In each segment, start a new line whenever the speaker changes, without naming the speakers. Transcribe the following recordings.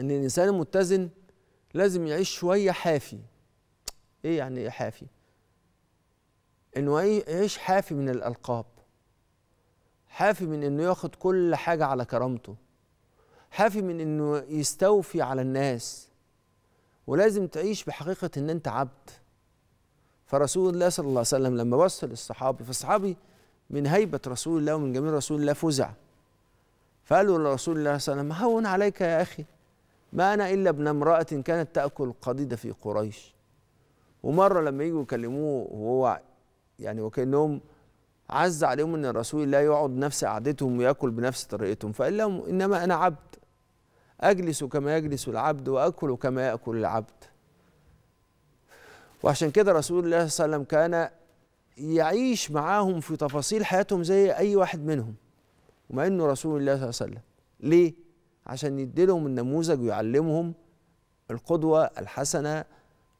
ان الانسان المتزن لازم يعيش شويه حافي ايه يعني ايه حافي انه يعيش حافي من الالقاب حافي من انه ياخد كل حاجه على كرامته حافي من انه يستوفي على الناس ولازم تعيش بحقيقه ان انت عبد فرسول الله صلى الله عليه وسلم لما بص للصحابي فالصحابي من هيبه رسول الله ومن جميل رسول الله فزع فقالوا لرسول الله صلى الله عليه وسلم هون عليك يا اخي ما انا الا ابن امراه كانت تاكل قضيده في قريش ومره لما يجوا يكلموه وهو يعني وكانهم عز عليهم ان الرسول لا يقعد نفس قعدتهم وياكل بنفس طريقتهم فقال لهم انما انا عبد اجلس كما يجلس العبد واكل كما ياكل العبد وعشان كده رسول الله صلى الله عليه وسلم كان يعيش معاهم في تفاصيل حياتهم زي اي واحد منهم ومع انه رسول الله صلى الله عليه وسلم ليه عشان يديلهم النموذج ويعلمهم القدوة الحسنة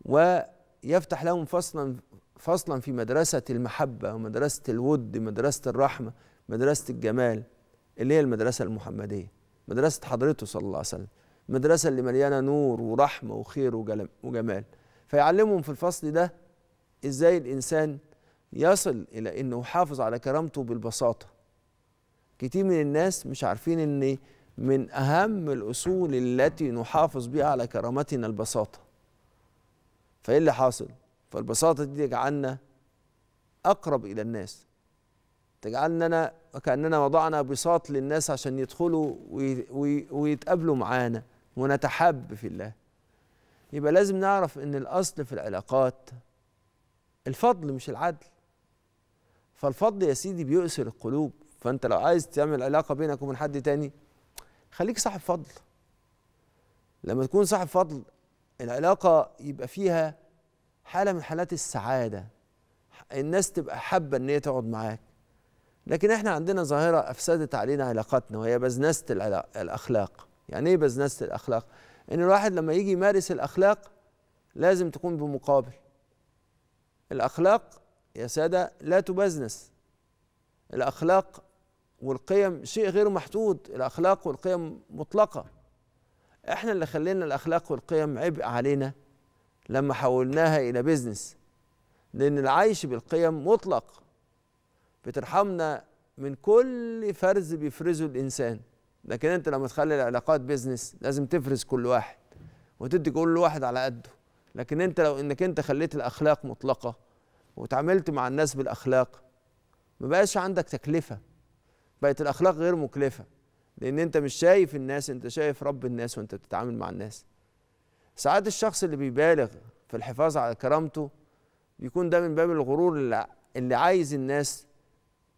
ويفتح لهم فصلا فصلا في مدرسة المحبة ومدرسة الود مدرسة الرحمة مدرسة الجمال اللي هي المدرسة المحمدية مدرسة حضرته صلى الله عليه وسلم المدرسة اللي مليانة نور ورحمة وخير وجمال فيعلمهم في الفصل ده ازاي الإنسان يصل إلى أنه يحافظ على كرامته بالبساطة كتير من الناس مش عارفين أن من أهم الأصول التي نحافظ بها على كرامتنا البساطة فإيه اللي حاصل؟ فالبساطة دي تجعلنا أقرب إلى الناس تجعلنا وكأننا وضعنا بساط للناس عشان يدخلوا ويتقابلوا معانا ونتحب في الله يبقى لازم نعرف ان الاصل في العلاقات الفضل مش العدل فالفضل يا سيدي بيؤسر القلوب فانت لو عايز تعمل علاقه بينك وبين حد تاني خليك صاحب فضل لما تكون صاحب فضل العلاقة يبقى فيها حالة من حالات السعادة الناس تبقى حابة ان هي تقعد معاك لكن احنا عندنا ظاهرة افسدت علينا علاقاتنا وهي بزنسة الاخلاق يعني ايه بزنسة الاخلاق ان الواحد لما يجي يمارس الاخلاق لازم تكون بمقابل الاخلاق يا سادة لا تبزنس الاخلاق والقيم شيء غير محدود الاخلاق والقيم مطلقه احنا اللي خلينا الاخلاق والقيم عبء علينا لما حولناها الى بيزنس لان العيش بالقيم مطلق بترحمنا من كل فرز بيفرزه الانسان لكن انت لما تخلي العلاقات بيزنس لازم تفرز كل واحد وتدي كل واحد على قده لكن انت لو انك انت خليت الاخلاق مطلقه وتعاملت مع الناس بالاخلاق ما بقاش عندك تكلفه بقت الاخلاق غير مكلفه لان انت مش شايف الناس انت شايف رب الناس وانت بتتعامل مع الناس ساعات الشخص اللي بيبالغ في الحفاظ على كرامته بيكون ده من باب الغرور اللي, اللي عايز الناس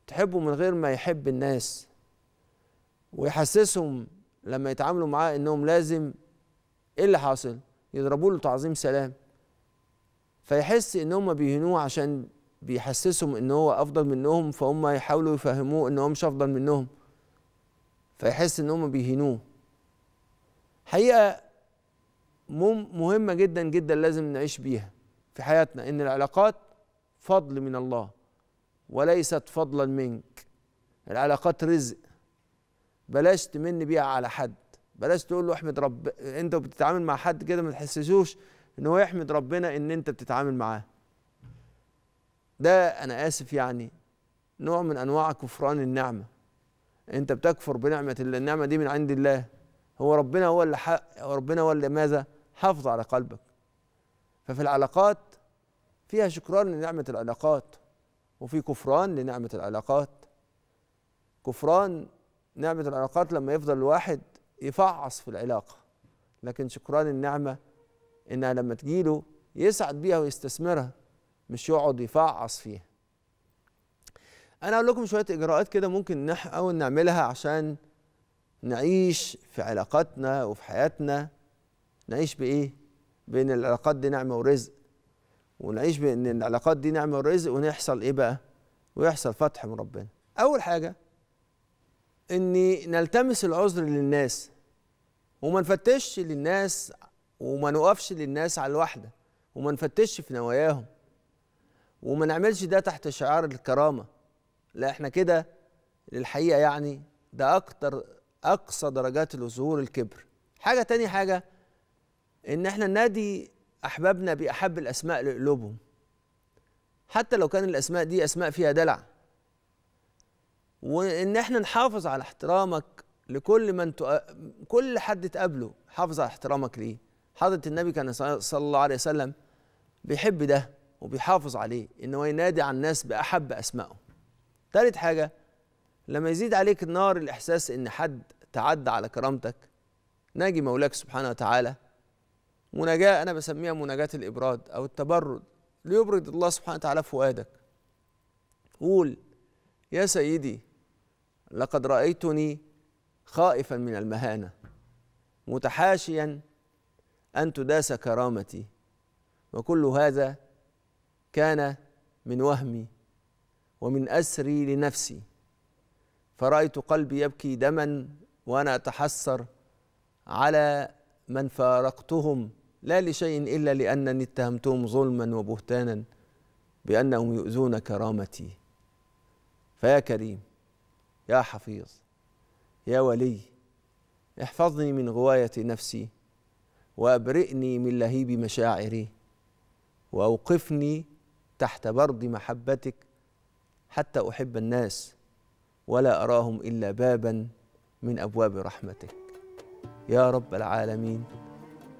تحبه من غير ما يحب الناس ويحسسهم لما يتعاملوا معاه انهم لازم ايه اللي حاصل يضربوا له تعظيم سلام فيحس ان هم بيهنوه عشان بيحسسهم ان هو افضل منهم فهم يحاولوا يفهموه ان هو مش افضل منهم فيحس ان هم بيهينوه حقيقه مهمه جدا جدا لازم نعيش بيها في حياتنا ان العلاقات فضل من الله وليست فضلا منك العلاقات رزق بلاش تمن بيها على حد بلاش تقول له احمد رب انت بتتعامل مع حد كده ما تحسسوش ان هو يحمد ربنا ان انت بتتعامل معاه ده انا اسف يعني نوع من انواع كفران النعمه انت بتكفر بنعمه الله النعمه دي من عند الله هو ربنا هو اللي حق ربنا هو اللي ماذا حافظ على قلبك ففي العلاقات فيها شكران لنعمه العلاقات وفي كفران لنعمه العلاقات كفران نعمه العلاقات لما يفضل الواحد يفعص في العلاقه لكن شكران النعمه انها لما تجيله يسعد بيها ويستثمرها مش يقعد يفعص فيها انا اقول لكم شويه اجراءات كده ممكن نحاول نعملها عشان نعيش في علاقاتنا وفي حياتنا نعيش بايه بين العلاقات دي نعمه ورزق ونعيش بان العلاقات دي نعمه ورزق ونحصل ايه بقى ويحصل فتح من ربنا اول حاجه اني نلتمس العذر للناس وما نفتش للناس وما نوقفش للناس على الواحده وما نفتش في نواياهم وما نعملش ده تحت شعار الكرامه لا احنا كده للحقيقه يعني ده اكتر اقصى درجات الظهور الكبر حاجه تاني حاجه ان احنا ننادي احبابنا باحب الاسماء لقلوبهم حتى لو كان الاسماء دي اسماء فيها دلع وان احنا نحافظ على احترامك لكل من تق... كل حد تقابله حافظ على احترامك ليه حضره النبي كان صلى الله عليه وسلم بيحب ده وبيحافظ عليه ان هو ينادي على الناس باحب اسمائه تالت حاجه لما يزيد عليك النار الاحساس ان حد تعدى على كرامتك ناجي مولاك سبحانه وتعالى مناجاه انا بسميها مناجاه الابراد او التبرد ليبرد الله سبحانه وتعالى فؤادك قول يا سيدي لقد رايتني خائفا من المهانه متحاشيا ان تداس كرامتي وكل هذا كان من وهمي ومن اسري لنفسي فرايت قلبي يبكي دما وانا اتحسر على من فارقتهم لا لشيء الا لانني اتهمتهم ظلما وبهتانا بانهم يؤذون كرامتي فيا كريم يا حفيظ يا ولي احفظني من غوايه نفسي وابرئني من لهيب مشاعري واوقفني تحت برد محبتك حتى احب الناس ولا اراهم الا بابا من ابواب رحمتك يا رب العالمين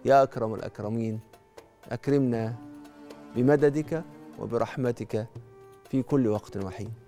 يا اكرم الاكرمين اكرمنا بمددك وبرحمتك في كل وقت وحين